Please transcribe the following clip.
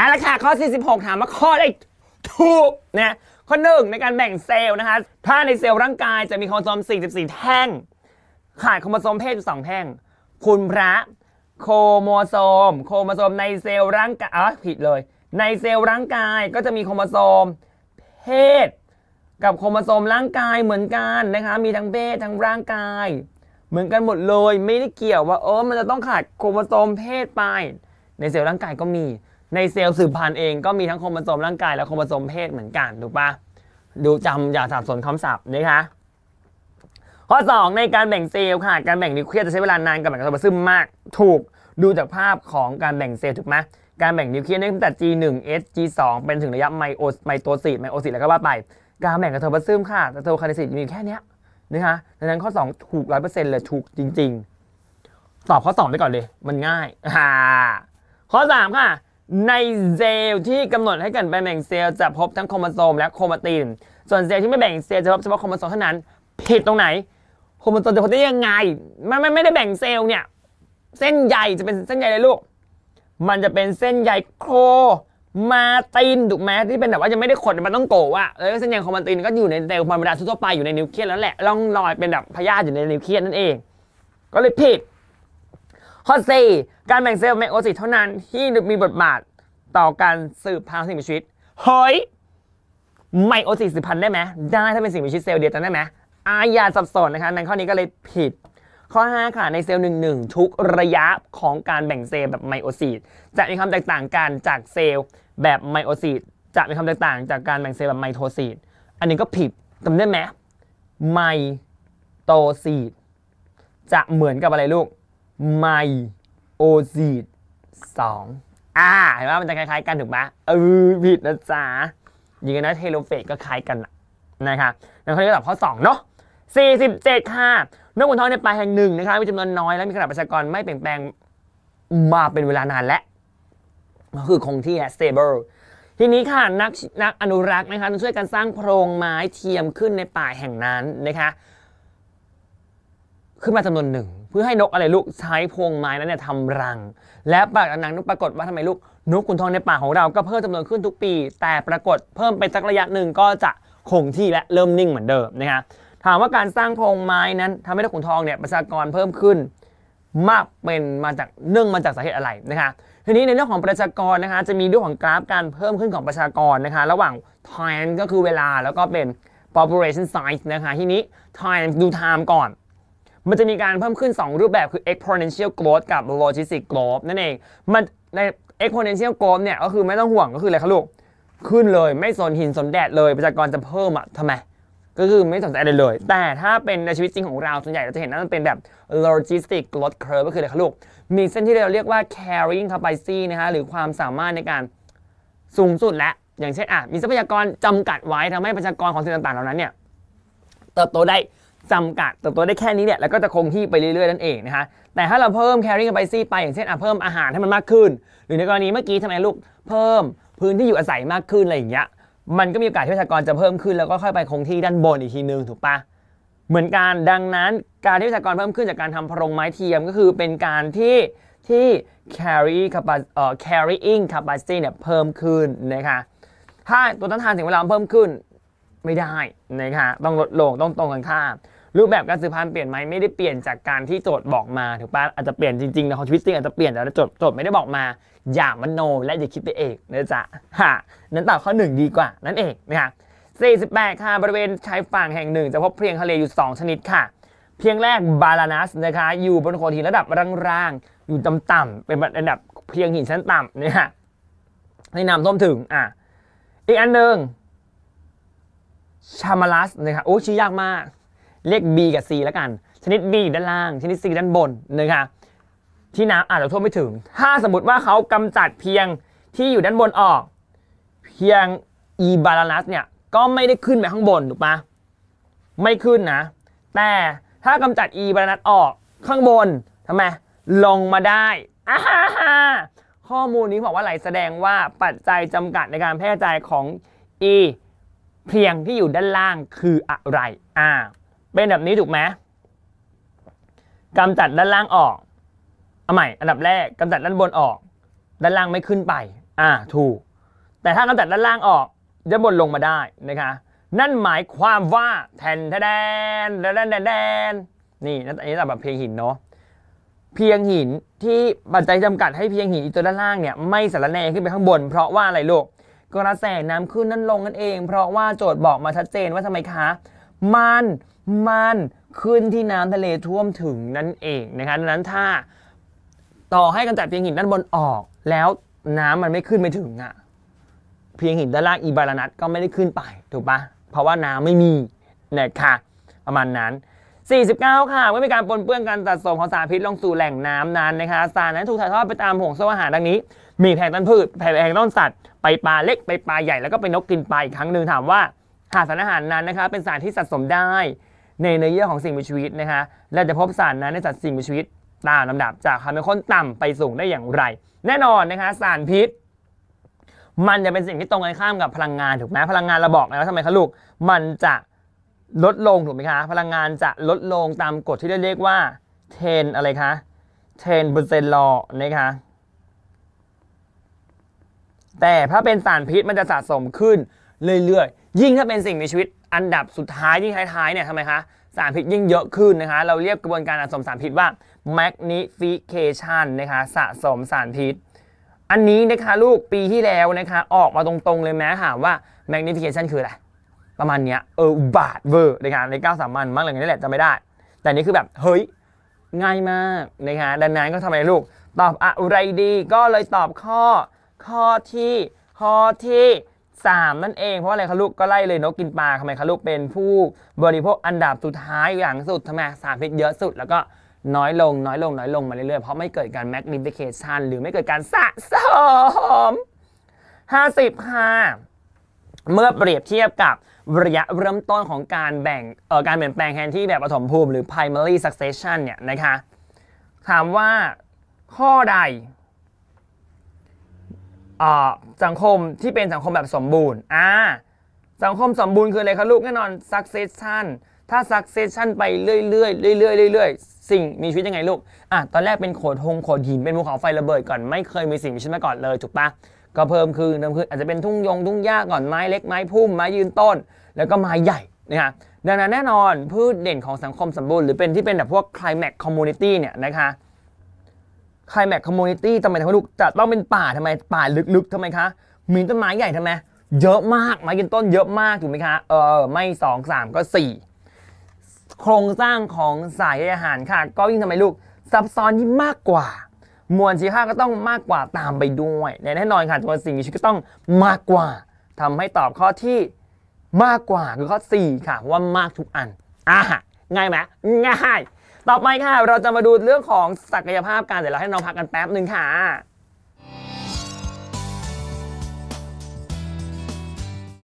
อ่ะละค่ะข้อ46ถามว่าข้อได้ถูกนะข้อหนึ่งในการแบ่งเซลล์นะคะถ้าในเซลล์ร่างกายจะมีโครโมโซม44 แท่งขาดโครโมโซมเพศ2แท่ง คุณพระโครโมโซม โครโมโซมในเซลล์ร่างกายอ๋อผิดเลย ในเซลล์ร่างกายก็จะมีโครโมโซมเพศ กับโครโมโซมร่างกายเหมือนกันนะคะมีทั้งเพศทั้งร่างกาย เหมือนกันหมดเลยไม่ได้เกี่ยวว่าเออมันจะต้องขาดโครโมโซมเพศไป ในเซลล์ร่างกายก็มีในเซลล์สืบพันธุ์เอง ก็มีทั้งโครโมโซมร่างกายและโครโมโซมเพศเหมือนกัน ถูกปะดูจำอย่าสับสนคำศัพท์นะคะข้อ 2 ในการแบ่งเซลล์ค่ะ การแบ่งนิวเคลียสจะใช้เวลานานกับแบ่งโครโมโซมมาก ถูกดูจากภาพของการแบ่งเซลล์ถูกไหมการแบ่งนิวเคลียสตั้งแต่ G1 S G2 เป็นถึงระยะไมโอไมโตซิสไมโอซิสแล้วก็ว่าไป การแบ่งกับเทอระซึมค่ะแต่เทอรคาเนซิสมีแค่นี้นะคะดังนั้นข้อ2ถูก100%เลยถูกจริงๆตอบข้อ2ไปก่อนเลยมันง่ายข้อ 3 ค่ะในเซลล์ที่กำหนดให้กันไปแบ่งเซลล์จะพบทั้งโครโมโซมและโครมาติน ส่วนเซลล์ที่ไม่แบ่งเซลล์จะพบเฉพาะโครโมโซมเท่านั้น ผิดตรงไหน โครโมโซมจะพบได้ยังไงมันไม่ไม่ได้แบ่งเซลล์เนี่ย เส้นใหญ่จะเป็นเส้นใหญ่เลยลูก มันจะเป็นเส้นใหญ่โครมาตินถูกไหมที่เป็นแบบว่ายังไม่ได้ขดมันต้องโกว่าเ้วเส้นใหญ่โครมาตินก็อยู่ในเซลล์ธรรมดาทั่วไปอยู่ในนิวเคลียสแล้วแหละล่องลอยเป็นแบบพยาธิอยู่ในนิวเคลียสนั่นเอง ก็เลยผิดข้อ4การแบ่งเซลล์แมโอซิตเท่านั้นที่มีบทบาทต่อการสืบพันธุ์สิ่งมีชีวิต เฮ้ย ไมโอซิตสืบพันธุ์ได้ไหม ได้ถ้าเป็นสิ่งมีชีวิตเซลล์เดียวกันได้ไหม อาญาสับสนนะคะในข้อนี้ก็เลยผิด ข้อ 5 ค่ะ ในเซลล์หนึ่งหนึ่งทุกระยะของการแบ่งเซลล์แบบไมโอซิตจะมีความแตกต่างกันจากเซลล์แบบไมโอซิตจะมีความแตกต่างจากการแบ่งเซลล์แบบไมโทซิตอันนี้ก็ผิดจำได้ไหมไมโตซีตจะเหมือนกับอะไรลูกไมโอซีดสองอ่าเห็นว่ามันจะคล้ายๆ กันถูกไหมเออผิดนะจ๊ะยิงกันนะเทโลเฟสก็คล้ายกันนะครับนั่นคือเรแบบข้อ2เนาะ47 ค่ะนกขุนทองในป่าแห่งหนึ่งนะครับมีจำนวนน้อยและมีขนาดประชากรไม่เปลี่ยนแปลงมาเป็นเวลานานและ ก็คือคงที่ละ stable ทีนี้ค่ะ นักนักอนุรักษ์นะคะช่วยกันสร้างโพรงไม้เทียมขึ้นในป่าแห่งนั้นนะคะขึ้นมาจำนวนหนึ่งเพื่อให้นกอะไรลูกใช้พวงไม้นั้นเนี่ยทำรัง และปากนังนกปรากฏว่าทำไมลูกนกขุนทองในป่าของเราก็เพิ่มจำนวนขึ้นทุกปี แต่ปรากฏเพิ่มไปสักระยะหนึ่งก็จะคงที่และเริ่มนิ่งเหมือนเดิมนะคะถามว่าการสร้างพงไม้นั้นทำให้นกขุนทองเนี่ยประชากรเพิ่มขึ้นมากเป็นมาจากเนื่องมาจากสาเหตุอะไรนะคะทีนี้ในเรื่องของประชากรนะคะจะมีเรื่องของกราฟการเพิ่มขึ้นของประชากรนะคะระหว่าง time ก็คือเวลาแล้วก็เป็น population size นะคะทีนี้ time ดู time ก่อนมันจะมีการเพิ่มขึ้น 2 รูปแบบคือ exponential growth กับ logistic growth นั่นเอง มันใน exponential growth เนี่ยก็คือไม่ต้องห่วงก็คืออะไรครับลูก ขึ้นเลยไม่สนหิน สนแดดเลยประชากรจะเพิ่มอะทำไม ก็คือไม่สนใจอะไรเลย แต่ถ้าเป็นในชีวิตจริงของเราส่วนใหญ่ เราจะเห็นว่ามันเป็นแบบ logistic growth curve ก็คืออะไรครับลูก มีเส้นที่เราเรียกว่า carrying capacity นะฮะหรือความสามารถในการสูงสุดและ อย่างเช่นอ่ะมีทรัพยากรจำกัดไว้ทำให้ประชากรของสิ่งต่างๆเหล่านั้นเนี่ยเติบโตได้จำกัดเติบโตได้แค่นี้เนี่ยแล้วก็จะคงที่ไป เรื่อยๆ นั่นเองนะคะแต่ถ้าเราเพิ่ม carrying capacity ไปอย่างเช่นเพิ่มอาหารให้มันมากขึ้น หรือในกรณีเมื่อกี้ทำไมลูกเพิ่มพื้นที่อยู่อาศัยมากขึ้นอะไรอย่างเงี้ยมันก็มีโอกาสที่ประชากรจะเพิ่มขึ้นแล้วก็ค่อยไปคงที่ด้านบนอีกทีนึงถูกปะเหมือนกัน ดังนั้นการที่ประชากรเพิ่มขึ้นจากการทำพรงไม้เทียมก็คือเป็นการที่ที่ carry carrying capacity เนี่ยเพิ่มขึ้นนะคะถ้าตัวต้านทานสิ่งแวดล้อมเพิ่มขึ้นไม่ได้นะคะต้องลดลงต้องตรงกันข้ามรูปแบบการสืบพันธุ์เปลี่ยนไหมไม่ได้เปลี่ยนจากการที่โจทย์บอกมา ถูกปะอาจจะเปลี่ยนจริงๆในชีวิตจริงอาจจะเปลี่ยนแต่โจทย์โจทย์ไม่ได้บอกมา อย่ามโน และอย่าคิดไปเองนะจ๊ะฮะนั้นตอบข้อหนึ่งดีกว่า นั่นเองนะคะ48ค่ะบริเวณชายฝั่งแห่งหนึ่งจะพบเพียงทะเลอยู่ 2 ชนิดค่ะ เพียงแรกบาลานัสนะคะอยู่บนโขดหินระดับร่างๆอยู่ต่ำๆเป็นระดับเพียงหินชั้นต่ำเนี่ยให้นำท่วมถึงอ่ะอีกอันหนึ่งชามาลัสนะคะโอ้ชื่อยากมากเรียก B กับ C แล้วกันชนิด B ด้านล่าง ชนิด C ด้านบนนะคะที่น้ำอาจจะท่วมไม่ถึงถ้าสมมติว่าเขากำจัดเพียงที่อยู่ด้านบนออก เพียง E บาลานัสเนี่ยก็ไม่ได้ขึ้นไปข้างบนถูกปะไม่ขึ้นนะ แต่ถ้ากำจัด E บาลานัสออกข้างบนทำไมลงมาได้อาฮ่าข้อมูลนี้บอกว่าไหลแสดงว่าปัจจัยจำกัดในการแพร่กระจายของ E เพียงที่อยู่ด้านล่างคืออะไรอ่าเป็นแบบนี้ถูกไหมกาจัดด้านล่างออกเอาใหม่อันดับแรกกาจัดด้านบนออก ด้านล่างไม่ขึ้นไป อ่าถูกแต่ถ้ากาจัดด้านล่างออกด้านบนลงมาได้นะคะ นั่นหมายความว่าแทนแดน แดนแดนแดนนี่นั่นอันนี้แบบเพียงหินเนาะ เพียงหินที่ปัจจัยจำกัดให้เพียงหินอีตัวด้านล่างเนี่ยไม่สารแนขึ้นไปข้างบนเพราะว่าอะไรลูกกระแสน้ำขึ้นนั่นลงนั่นเอง เพราะว่าโจทย์บอกมาชัดเจนว่าทำไมคะ มันมันขึ้นที่น้ำทะเลท่วมถึงนั่นเองนะครับดังนั้นถ้า ต่อให้กันจัดเพียงหินด้านบนออก แล้วน้ำมันไม่ขึ้นไม่ถึงอะ่ะเพียงหินด้านล่างอีบารานัตก็ไม่ได้ขึ้นไป ถูกปะเพราะว่าน้ำไม่มีนะคะประมาณนั้น 49 ค่ะเม่มีการปนเปื้อนการสะสมของสารพิษลงสู่แหล่งน้ำนั้นนะคะสารนั้นถูกถ่ายทอดไปตามห่วงโซ่อาหารดังนี้ มีแผงต้นพืชแผงต้นสัตว์ไปปลาเล็กไปปลาใหญ่แล้วก็ไปนกกินปลาอีกครั้งหนึ่งถามว่าหากสารอาหารนั้นนะคะเป็นสารที่สะสมได้ในเนื้อเยื่อของสิ่งมีชีวิตนะคะและจะพบสารนั้นในสัตว์สิ่งมีชีวิตตามลำดับจากความเป็นค้นต่ำไปสูงได้อย่างไร แน่นอนนะคะสารพิษ มันจะเป็นสิ่งที่ตรงกันข้ามกับพลังงานถูกไหมพลังงานเราบอกแล้วทำไมคะลูกมันจะลดลงถูกไหมคะพลังงานจะลดลงตามกฎที่เรียกว่าเทนอะไรคะเทนเปอร์เซนต์ลอนะคะแต่ถ้าเป็นสารพิษมันจะสะสมขึ้นเรื่อยๆยิ่งถ้าเป็นสิ่งมีชีวิตอันดับสุดท้าย ยิ่งท้ายๆเนี่ยทำไมคะ สารพิษยิ่งเยอะขึ้นนะคะ เราเรียกกระบวนการสะสมสารพิษว่า magnification นะคะ สะสมสารพิษ อันนี้นะคะ ลูกปีที่แล้วนะคะ ออกมาตรงๆเลยแม้ถามว่า magnification คืออะไรประมาณเนี้ย เออ บาทเวอร์ในการในก้าวสามัญมากเลย นี่แหละจะไม่ได้ แต่นี่คือแบบ เฮ้ยง่ายมากนะคะดังนั้นก็ทำอะไรลูก ตอบอะไรดีก็เลยตอบข้อข้อที่ข้อที่3 นั่นเอง เพราะอะไรคะลูกก็ไล่เลยนกกินปลาทำไมคะลูกเป็นผู้บริโภคอันดับสุดท้ายอย่างสุดทำไมสารพิษเยอะสุด แล้วก็น้อยลงน้อยลงน้อยลงมาเรื่อย ๆ เพราะไม่เกิดการแมกนิฟิเคชันหรือไม่เกิดการสะสม50ค่ะเมื่อเปรียบเทียบกับระยะเริ่มต้นของการแบ่งเอ่อการเปลี่ยนแปลงแทนที่แบบปฐมภูมิหรือ primary succession เนี่ยนะคะถามว่า ข้อใดสังคมที่เป็นสังคมแบบสมบูรณ์ อ่า สังคมสมบูรณ์คืออะไรครับลูกแน่นอน succession ถ้า succession ไปเรื่อยๆเรื่อยๆเรื่อยๆ สิ่งมีชีวิตยังไงลูก อ่ะ ตอนแรกเป็นโขดหงโขดหินเป็นภูเขาไฟระเบิดก่อนไม่เคยมีสิ่งมีชีวิตมาก่อนเลยถูกปะ ก็เพิ่มคืนเพิ่มคืออาจจะเป็นทุ่งยงทุ่งหญ้าก่อนไม้เล็ก ไม้พุ่มไม้ยืนต้น แล้วก็ไม้ใหญ่นะฮะดังนั้นแน่นอนพืชเด่นของสังคมสมบูรณ์หรือเป็นที่เป็นแบบพวก climate community เนี่ยนะคะคลแม็กคอมมูนิตี้ทำไมทำไมลูกจะต้องเป็นป่าทำไมป่าลึกๆทำไมคะ มีต้นไม้ใหญ่ทำไม เยอะมากไม้กินต้นเยอะมากถูกไหมคะ เออไม่สสองามก็สี่โครงสร้างของสายอาหารค่ะก็ยิ่งทำไมลูกซับซ้อนยิ่งมากกว่า มวลชีค่าก็ต้องมากกว่าตามไปด้วย แน่นอนค่ะจำนวนสิ่งมีชีวิตก็ต้องมากกว่าทำให้ตอบข้อที่มากกว่าคือข้อสี่ค่ะ ว่ามากทุกอันอ่ะง่ายไหมง่ายต่อไปค่ะ เราจะมาดูเรื่องของศักยภาพการ เดี๋ยวเราให้น้องพักกันแป๊บหนึ่งค่ะ